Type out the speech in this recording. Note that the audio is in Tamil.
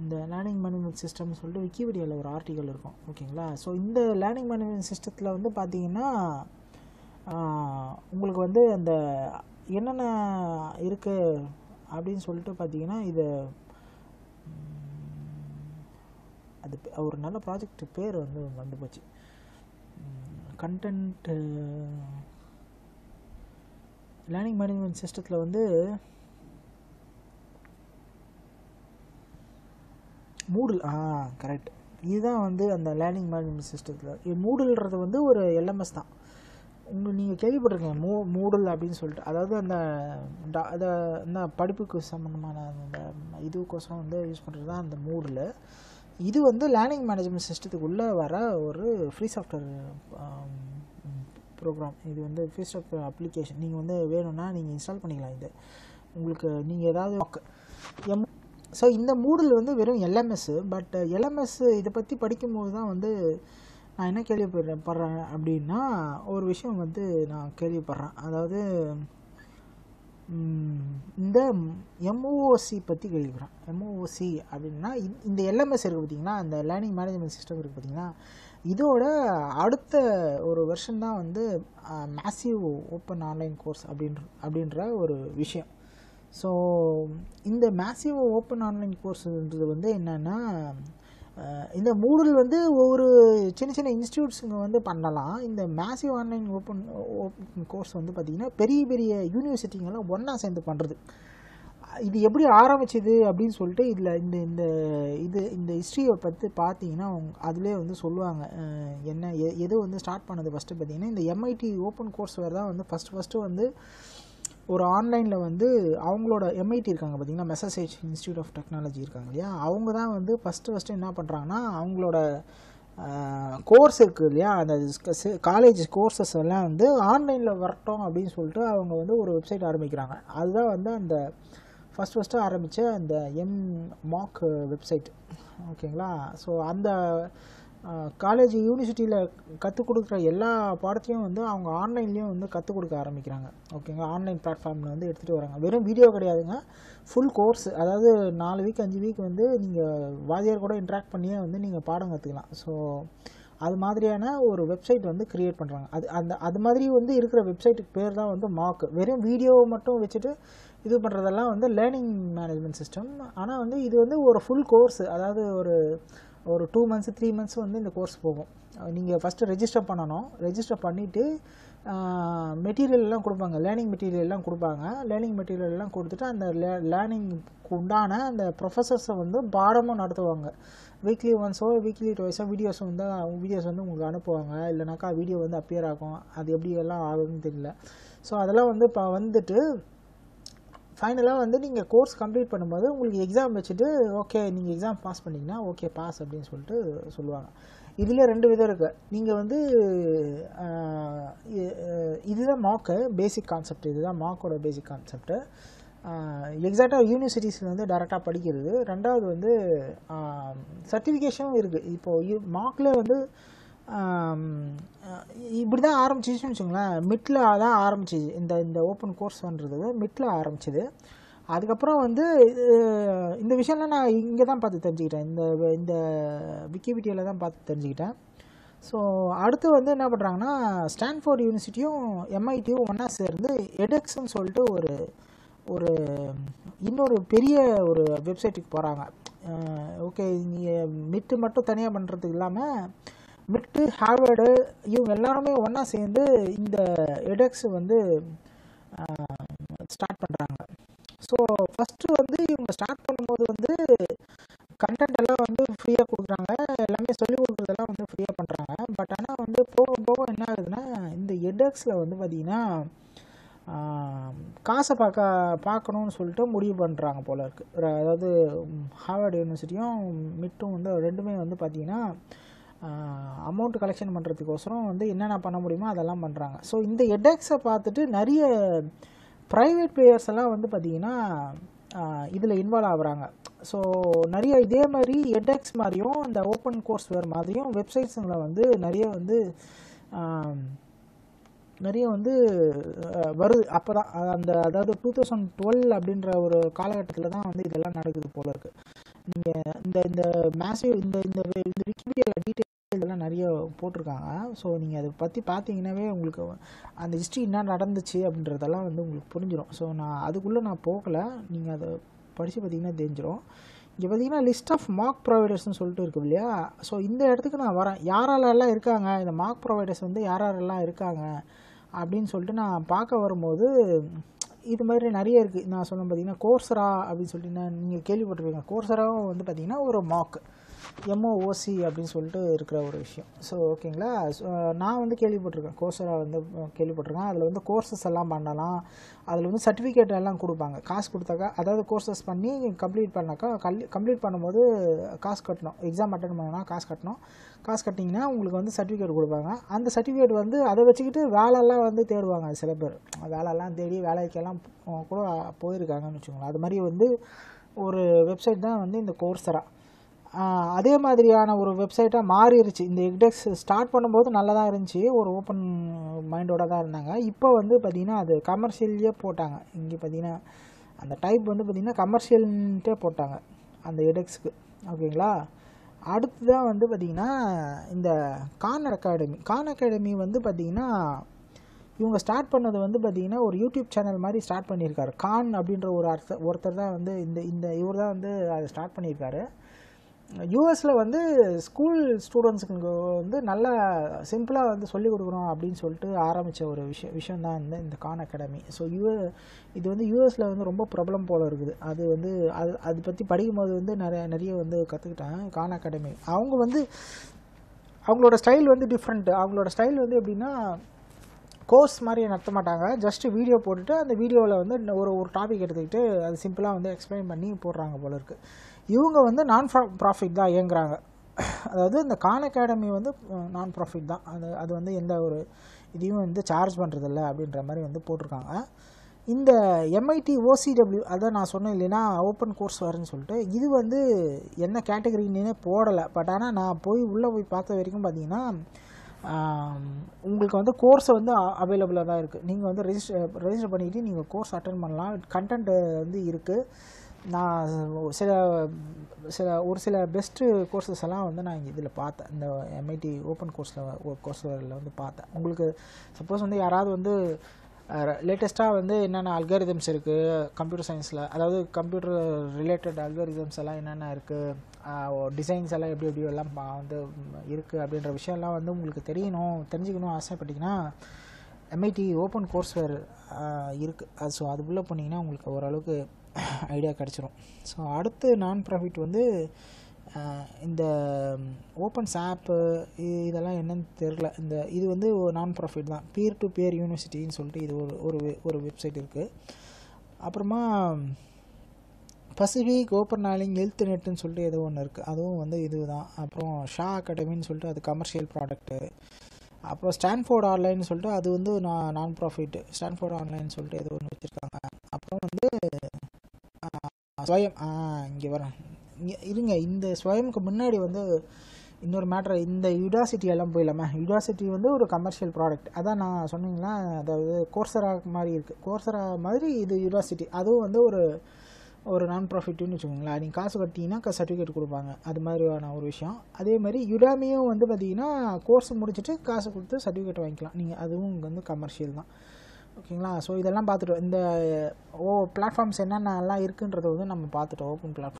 இந்த லேர்னிங் மேனேஜ்மெண்ட் சிஸ்டம்னு சொல்லிட்டு விக்கிபீடியாவில் ஒரு ஆர்டிக்கல் இருக்கும் ஓகேங்களா ஸோ இந்த லேர்னிங் மேனேஜ்மெண்ட் சிஸ்டத்தில் வந்து பார்த்தீங்கன்னா உங்களுக்கு வந்து அந்த என்னென்ன இருக்குது அப்படின்னு சொல்லிட்டு பார்த்தீங்கன்னா இது அது ஒரு நல்ல ப்ராஜெக்ட் பேர் வந்து வந்து போச்சு கண்டென்ட்டு லேர்னிங் மேனேஜ்மெண்ட் சிஸ்டத்தில் வந்து மூடல் ஆ கரெக்ட் இதுதான் வந்து அந்த லேர்னிங் மேனேஜ்மெண்ட் சிஸ்டத்தில் மூடல்ன்றது வந்து ஒரு எல்எம்எஸ் தான் உங்கள் நீங்கள் கேள்விப்பட்டிருக்கீங்க மூ மூடல் அப்படின்னு சொல்லிட்டு அதாவது அந்த டா அதை அந்த படிப்புக்கு சம்மந்தமான அந்த இதுக்கோசரம் வந்து யூஸ் பண்ணுறது தான் அந்த மூடில் இது வந்து லேர்னிங் மேனேஜ்மெண்ட் சிஸ்டத்துக்குள்ளே வர ஒரு ஃப்ரீ சாஃப்ட்வேர் ப்ரோக்ராம் இது வந்து ஃப்ரீ சாஃப்ட்வேர் அப்ளிகேஷன் நீங்கள் வந்து வேணும்னா நீங்கள் இன்ஸ்டால் பண்ணிக்கலாம் இது உங்களுக்கு நீங்கள் ஏதாவது எம் ஸோ இந்த மூடில் வந்து வெறும் எல்எம்எஸ்ஸு பட் எல்எம்எஸ் இதை பற்றி படிக்கும்போது தான் வந்து நான் என்ன கேள்விப்படுறேன் படுறேன் அப்படின்னா ஒரு விஷயம் வந்து நான் கேள்விப்படுறேன் அதாவது இந்த எம்ஓஓசி பற்றி கேள்விப்படுறேன் எம்ஓஓசி அப்படின்னா இந்த எல்எம்எஸ் இருக்குது பார்த்திங்கன்னா அந்த லேர்னிங் மேனேஜ்மெண்ட் சிஸ்டம் இருக்குது பார்த்திங்கன்னா இதோட அடுத்த ஒரு வருஷன் தான் வந்து மேசிவ் ஓப்பன் ஆன்லைன் கோர்ஸ் அப்படின்ற அப்படின்ற ஒரு விஷயம் ஸோ இந்த மேசிவ் ஓப்பன் ஆன்லைன் கோர்ஸுன்றது வந்து என்னென்னா இந்த மூடல் வந்து ஒவ்வொரு சின்ன சின்ன இன்ஸ்டியூட்ஸுங்க வந்து பண்ணலாம் இந்த massive online open open course வந்து பார்த்திங்கன்னா பெரிய பெரிய யூனிவர்சிட்டிங்கெல்லாம் ஒன்றா சேர்ந்து பண்ணுறது இது எப்படி ஆரம்பிச்சது அப்படின்னு சொல்லிட்டு இதில் இந்த இந்த இது இந்த ஹிஸ்ட்ரியை பற்றி பார்த்தீங்கன்னா அதிலே வந்து சொல்லுவாங்க என்ன எது வந்து ஸ்டார்ட் பண்ணது ஃபஸ்ட்டு பார்த்திங்கன்னா இந்த எம்ஐடி ஓப்பன் கோர்ஸ் வேறு தான் வந்து ஃபஸ்ட்டு ஃபஸ்ட்டு வந்து ஒரு ஆன்லைனில் வந்து அவங்களோட எம்ஐடி இருக்காங்க பார்த்திங்கன்னா மெசசேஜ் இன்ஸ்டியூட் ஆஃப் டெக்னாலஜி இருக்காங்க இல்லையா அவங்க தான் வந்து ஃபஸ்ட்டு ஃபஸ்ட்டு என்ன பண்ணுறாங்கன்னா அவங்களோட கோர்ஸ் இருக்குது இல்லையா அந்த காலேஜ் கோர்சஸ் எல்லாம் வந்து ஆன்லைனில் வரட்டும் அப்படின்னு சொல்லிட்டு அவங்க வந்து ஒரு வெப்சைட் ஆரம்பிக்கிறாங்க அதுதான் வந்து அந்த ஃபஸ்ட் ஃபஸ்ட்டு ஆரம்பித்த அந்த எம் மாக் வெப்சைட் ஓகேங்களா ஸோ அந்த காலேஜ் யூனிவர்சிட்டியில் கற்றுக் கொடுக்குற எல்லா பாடத்தையும் வந்து அவங்க ஆன்லைன்லேயும் வந்து கற்றுக் கொடுக்க ஆரம்பிக்கிறாங்க ஓகேங்க ஆன்லைன் பிளாட்ஃபார்மில் வந்து எடுத்துகிட்டு வராங்க வெறும் வீடியோ கிடையாதுங்க ஃபுல் கோர்ஸ் அதாவது நாலு வீக் அஞ்சு வீக் வந்து நீங்கள் வாதியார் கூட இன்ட்ராக்ட் பண்ணியே வந்து நீங்கள் பாடம் கற்றுக்கலாம் ஸோ அது மாதிரியான ஒரு வெப்சைட் வந்து க்ரியேட் பண்ணுறாங்க அது அந்த அது மாதிரி வந்து இருக்கிற வெப்சைட்டுக்கு பேர் தான் வந்து மார்க் வெறும் வீடியோவை மட்டும் வச்சுட்டு இது பண்ணுறதெல்லாம் வந்து லேர்னிங் மேனேஜ்மெண்ட் சிஸ்டம் ஆனால் வந்து இது வந்து ஒரு ஃபுல் கோர்ஸ் அதாவது ஒரு ஒரு டூ மந்த்ஸ் த்ரீ மந்த்ஸ் வந்து இந்த கோர்ஸ் போகும் நீங்கள் ஃபஸ்ட்டு ரெஜிஸ்டர் பண்ணணும் ரெஜிஸ்டர் பண்ணிவிட்டு மெட்டீரியல்லாம் கொடுப்பாங்க லேர்னிங் மெட்டீரியல்லாம் கொடுப்பாங்க லேர்னிங் மெட்டீரியல்லாம் கொடுத்துட்டு அந்த லே லேர்னிங்க்கு உண்டான அந்த ப்ரொஃபஸர்ஸை வந்து பாடமும் நடத்துவாங்க வீக்லி ஒன்ஸோ வீக்லி டுவைஸோ வீடியோஸ் வந்து வீடியோஸ் வந்து உங்களுக்கு அனுப்புவாங்க இல்லைனாக்கா வீடியோ வந்து அப்பியர் ஆகும் அது எப்படி எல்லாம் ஆகுதுன்னு தெரியல ஸோ அதெல்லாம் வந்து இப்போ வந்துட்டு ஃபைனலாக வந்து நீங்கள் கோர்ஸ் கம்ப்ளீட் பண்ணும்போது உங்களுக்கு எக்ஸாம் வச்சுட்டு ஓகே நீங்கள் எக்ஸாம் பாஸ் பண்ணிங்கன்னா ஓகே பாஸ் அப்படின்னு சொல்லிட்டு சொல்லுவாங்க இதில் ரெண்டு விதம் இருக்குது நீங்கள் வந்து இதுதான் மாக்கு பேசிக் கான்செப்ட் இதுதான் மாக்கோட பேசிக் கான்செப்ட்டு எக்ஸாக்டாக யூனிவர்சிட்டிஸில் வந்து டேரெக்டாக படிக்கிறது ரெண்டாவது வந்து சர்டிஃபிகேஷனும் இருக்குது இப்போது மார்க்கில் வந்து இப்படி தான் ஆரம்பிச்சிச்சுன்னு வச்சுங்களேன் மிட்டில் தான் ஆரம்பிச்சிது இந்த இந்த ஓப்பன் கோர்ஸ்ன்றது மிட்டில் ஆரம்பிச்சிது அதுக்கப்புறம் வந்து இந்த விஷயம்லாம் நான் இங்கே தான் பார்த்து தெரிஞ்சுக்கிட்டேன் இந்த இந்த விக்கிபீடியாவில் தான் பார்த்து தெரிஞ்சுக்கிட்டேன் ஸோ அடுத்து வந்து என்ன பண்ணுறாங்கன்னா ஸ்டான்ஃபோர்ட் யூனிவர்சிட்டியும் எம்ஐடியும் ஒன்றா சேர்ந்து எடெக்ஸ்ன்னு சொல்லிட்டு ஒரு ஒரு இன்னொரு பெரிய ஒரு வெப்சைட்டுக்கு போகிறாங்க ஓகே நீங்கள் மிட்டு மட்டும் தனியாக பண்ணுறதுக்கு இல்லாமல் மிட்டு ஹார்வர்டு இவங்க எல்லாருமே ஒன்றா சேர்ந்து இந்த எடெக்ஸ் வந்து ஸ்டார்ட் பண்ணுறாங்க ஸோ ஃபஸ்ட்டு வந்து இவங்க ஸ்டார்ட் பண்ணும்போது வந்து கண்டென்ட் எல்லாம் வந்து ஃப்ரீயாக கொடுக்குறாங்க எல்லாமே சொல்லிக் கொடுக்குறதெல்லாம் வந்து ஃப்ரீயாக பண்ணுறாங்க பட் ஆனால் வந்து போக போக என்ன ஆகுதுன்னா இந்த எடெக்ஸில் வந்து பார்த்திங்கன்னா காசை பார்க்க பார்க்கணும்னு சொல்லிட்டு முடிவு பண்ணுறாங்க போல இருக்குது அதாவது ஹார்வர்டு யூனிவர்சிட்டியும் மிட்டும் வந்து ரெண்டுமே வந்து பார்த்திங்கன்னா அமௌண்ட் கலெக்ஷன் பண்ணுறதுக்கோசரம் வந்து என்னென்ன பண்ண முடியுமோ அதெல்லாம் பண்ணுறாங்க ஸோ இந்த எடெக்ஸை பார்த்துட்டு நிறைய ப்ரைவேட் பிளேயர்ஸ் எல்லாம் வந்து பார்த்திங்கன்னா இதில் இன்வால்வ் ஆகுறாங்க ஸோ நிறைய இதே மாதிரி எடெக்ஸ் மாதிரியும் இந்த ஓப்பன் கோர்ஸ் வேறு மாதிரியும் வெப்சைட்ஸுங்களை வந்து நிறைய வந்து நிறைய வந்து வருது அப்போ தான் அந்த அதாவது டூ தௌசண்ட் டுவெல் அப்படின்ற ஒரு காலகட்டத்தில் தான் வந்து இதெல்லாம் நடக்குது போல இருக்குது நீங்கள் இந்த இந்த மேசேஜ் இந்த இந்த இந்த விக்கிபீடியாவில் டீட்டெயில் இதெல்லாம் நிறைய போட்டிருக்காங்க ஸோ நீங்கள் அதை பற்றி பார்த்தீங்கன்னாவே உங்களுக்கு அந்த ஹிஸ்ட்ரி என்ன நடந்துச்சு அப்படின்றதெல்லாம் வந்து உங்களுக்கு புரிஞ்சிடும் ஸோ நான் அதுக்குள்ளே நான் போகலை நீங்கள் அதை படித்து பார்த்தீங்கன்னா தெரிஞ்சிடும் இங்கே பார்த்தீங்கன்னா லிஸ்ட் ஆஃப் மார்க் ப்ரொவைடர்ஸ்னு சொல்லிட்டு இருக்குது இல்லையா ஸோ இந்த இடத்துக்கு நான் வரேன் யாரெல்லாம் இருக்காங்க இந்த மார்க் ப்ரொவைடர்ஸ் வந்து யாரெல்லாம் இருக்காங்க அப்படின்னு சொல்லிட்டு நான் பார்க்க வரும்போது இது மாதிரி நிறைய இருக்குது நான் சொன்னேன் பார்த்தீங்கன்னா கோர்ஸரா அப்படின்னு சொல்லிட்டு நான் நீங்கள் கேள்விப்பட்டிருக்கீங்க கோர்ஸராவும் வந்து பார்த்திங்கன்னா ஒரு மார்க் எம்ஓஓசி அப்படின்னு சொல்லிட்டு இருக்கிற ஒரு விஷயம் ஸோ ஓகேங்களா நான் வந்து கேள்விப்பட்டிருக்கேன் கோர்ஸராக வந்து கேள்விப்பட்டிருக்கேன் அதில் வந்து கோர்சஸ் எல்லாம் பண்ணலாம் அதில் வந்து சர்டிஃபிகேட் எல்லாம் கொடுப்பாங்க காசு கொடுத்தாக்கா அதாவது கோர்சஸ் பண்ணி கம்ப்ளீட் பண்ணாக்கா கல் கம்ப்ளீட் பண்ணும்போது காசு கட்டணும் எக்ஸாம் அட்டன் பண்ணால் காசு கட்டணும் காசு கட்டிங்கன்னா உங்களுக்கு வந்து சர்டிஃபிகேட் கொடுப்பாங்க அந்த சர்டிஃபிகேட் வந்து அதை வச்சுக்கிட்டு வேலைலாம் வந்து தேடுவாங்க சில பேர் வேலைலாம் தேடி வேலைக்கெல்லாம் கூட போயிருக்காங்கன்னு வச்சுக்கோங்களேன் அது மாதிரி வந்து ஒரு வெப்சைட் தான் வந்து இந்த கோர்ஸராக அதே மாதிரியான ஒரு வெப்சைட்டாக மாறிடுச்சு இந்த எக்டெக்ஸ் ஸ்டார்ட் பண்ணும்போது நல்லா தான் இருந்துச்சு ஒரு ஓப்பன் மைண்டோட தான் இருந்தாங்க இப்போ வந்து பார்த்திங்கன்னா அது கமர்ஷியல்லையே போட்டாங்க இங்கே பார்த்திங்கன்னா அந்த டைப் வந்து பார்த்திங்கன்னா கமர்ஷியல்ன்ட்டே போட்டாங்க அந்த எடெக்ஸுக்கு ஓகேங்களா அடுத்து தான் வந்து பார்த்திங்கன்னா இந்த கான் அகாடமி கான் அகாடமி வந்து பார்த்திங்கன்னா இவங்க ஸ்டார்ட் பண்ணது வந்து பார்த்திங்கன்னா ஒரு யூடியூப் சேனல் மாதிரி ஸ்டார்ட் பண்ணியிருக்காரு கான் அப்படின்ற ஒரு அர்த்த ஒருத்தர் தான் வந்து இந்த இந்த இவர் தான் வந்து அதை ஸ்டார்ட் பண்ணியிருக்காரு யூஎஸில் வந்து ஸ்கூல் ஸ்டூடெண்ட்ஸுக்கு வந்து நல்லா சிம்பிளாக வந்து சொல்லிக் கொடுக்குறோம் அப்படின்னு சொல்லிட்டு ஆரம்பித்த ஒரு விஷயம் விஷயந்தான் வந்து இந்த கான் அகாடமி ஸோ யூ இது வந்து யூஎஸில் வந்து ரொம்ப ப்ராப்ளம் போல் இருக்குது அது வந்து அது அது பற்றி படிக்கும்போது வந்து நிறைய நிறைய வந்து கற்றுக்கிட்டேன் கான் அகாடமி அவங்க வந்து அவங்களோட ஸ்டைல் வந்து டிஃப்ரெண்ட்டு அவங்களோட ஸ்டைல் வந்து எப்படின்னா கோர்ஸ் மாதிரி நடத்த மாட்டாங்க ஜஸ்ட்டு வீடியோ போட்டுட்டு அந்த வீடியோவில் வந்து ஒரு ஒரு டாபிக் எடுத்துக்கிட்டு அது சிம்பிளாக வந்து எக்ஸ்பிளைன் பண்ணி போடுறாங்க போல இருக்குது இவங்க வந்து நான் ப்ராஃபிட் தான் இயங்குறாங்க அதாவது இந்த கான் அகாடமி வந்து நான் ப்ராஃபிட் தான் அது அது வந்து எந்த ஒரு இதையும் வந்து சார்ஜ் பண்ணுறதில்ல அப்படின்ற மாதிரி வந்து போட்டிருக்காங்க இந்த எம்ஐடி ஓசிடபிள்யூ அதை நான் சொன்னேன் இல்லைன்னா ஓப்பன் கோர்ஸ் வரேன்னு சொல்லிட்டு இது வந்து என்ன கேட்டகரின்னே போடலை பட் ஆனால் நான் போய் உள்ளே போய் பார்த்த வரைக்கும் பார்த்தீங்கன்னா உங்களுக்கு வந்து கோர்ஸ் வந்து அவைலபிளாக தான் இருக்குது நீங்கள் வந்து ரெஜிஸ்டர் ரெஜிஸ்டர் பண்ணிக்கிட்டு நீங்கள் கோர்ஸ் அட்டன் பண்ணலாம் கண்டென்ட் வந்து இருக்குது நான் சில சில ஒரு சில பெஸ்ட்டு கோர்சஸ் எல்லாம் வந்து நான் இதில் பார்த்தேன் இந்த எம்ஐடி ஓப்பன் கோர்ஸில் கோர்ஸ் கோர்ஸில் வந்து பார்த்தேன் உங்களுக்கு சப்போஸ் வந்து யாராவது வந்து லேட்டஸ்ட்டாக வந்து என்னென்ன அல்காரிதம்ஸ் இருக்குது கம்ப்யூட்டர் சயின்ஸில் அதாவது கம்ப்யூட்டர் ரிலேட்டட் அல்காரிதம்ஸ் எல்லாம் என்னென்ன இருக்குது டிசைன்ஸ் எல்லாம் எப்படி எப்படி எல்லாம் வந்து இருக்குது அப்படின்ற விஷயம்லாம் வந்து உங்களுக்கு தெரியணும் தெரிஞ்சுக்கணும் ஆசைப்பட்டிங்கன்னா எம்ஐடி ஓப்பன் கோர்ஸ் வேறு இருக்குது ஸோ அதுக்குள்ளே போனீங்கன்னா உங்களுக்கு ஓரளவுக்கு ஐடியா கிடச்சிரும் ஸோ அடுத்து நான் ப்ராஃபிட் வந்து இந்த ஓப்பன்ஸ் ஆப்பு இதெல்லாம் என்னன்னு தெரில இந்த இது வந்து நான் ப்ராஃபிட் தான் பீர் டு பியர் யூனிவர்சிட்டின்னு சொல்லிட்டு இது ஒரு ஒரு ஒரு வெப்சைட் இருக்குது அப்புறமா பசிபிக் ஓப்பன் ஆலிங் ஹெல்த் நெட்டுன்னு சொல்லிட்டு ஏதோ ஒன்று இருக்குது அதுவும் வந்து இது தான் அப்புறம் ஷா அகாடமின்னு சொல்லிட்டு அது கமர்ஷியல் ப்ராடக்ட்டு அப்புறம் ஸ்டான்ஃபோர்ட் ஆன்லைன் சொல்லிட்டு அது வந்து நான் நான் ப்ராஃபிட் ஸ்டான்ஃபோர்ட் ஆன்லைன் சொல்லிட்டு ஏதோ ஒன்று வச்சுருக்காங்க ஸ்வயம் இங்கே வரேன் இருங்க இந்த ஸ்வயமுக்கு முன்னாடி வந்து இன்னொரு மேட்ரு இந்த யூடாசிட்டி எல்லாம் போயிடலாமா யூனிவர்சிட்டி வந்து ஒரு கமர்ஷியல் ப்ராடக்ட் அதான் நான் சொன்னீங்கன்னா அதாவது கோர்சரா மாதிரி இருக்குது கோர்சரா மாதிரி இது யூனிவர்சிட்டி அதுவும் வந்து ஒரு ஒரு நான் ப்ராஃபிட்னு வச்சுக்கோங்களேன் நீங்கள் காசு கட்டிங்கன்னா சர்டிஃபிகேட் கொடுப்பாங்க அது மாதிரியான ஒரு விஷயம் அதே மாதிரி யுடாமியும் வந்து பார்த்திங்கன்னா கோர்ஸ் முடிச்சுட்டு காசு கொடுத்து சர்டிஃபிகேட் வாங்கிக்கலாம் நீங்கள் அதுவும் வந்து கமர்ஷியல் தான் ஓகேங்களா ஸோ இதெல்லாம் பார்த்துட்டோம் இந்த ஓ பிளாட்ஃபார்ம்ஸ் என்னென்னலாம் இருக்குன்றது வந்து நம்ம பார்த்துட்டோம் ஓப்பன் பிளாட்ஃபார்ம்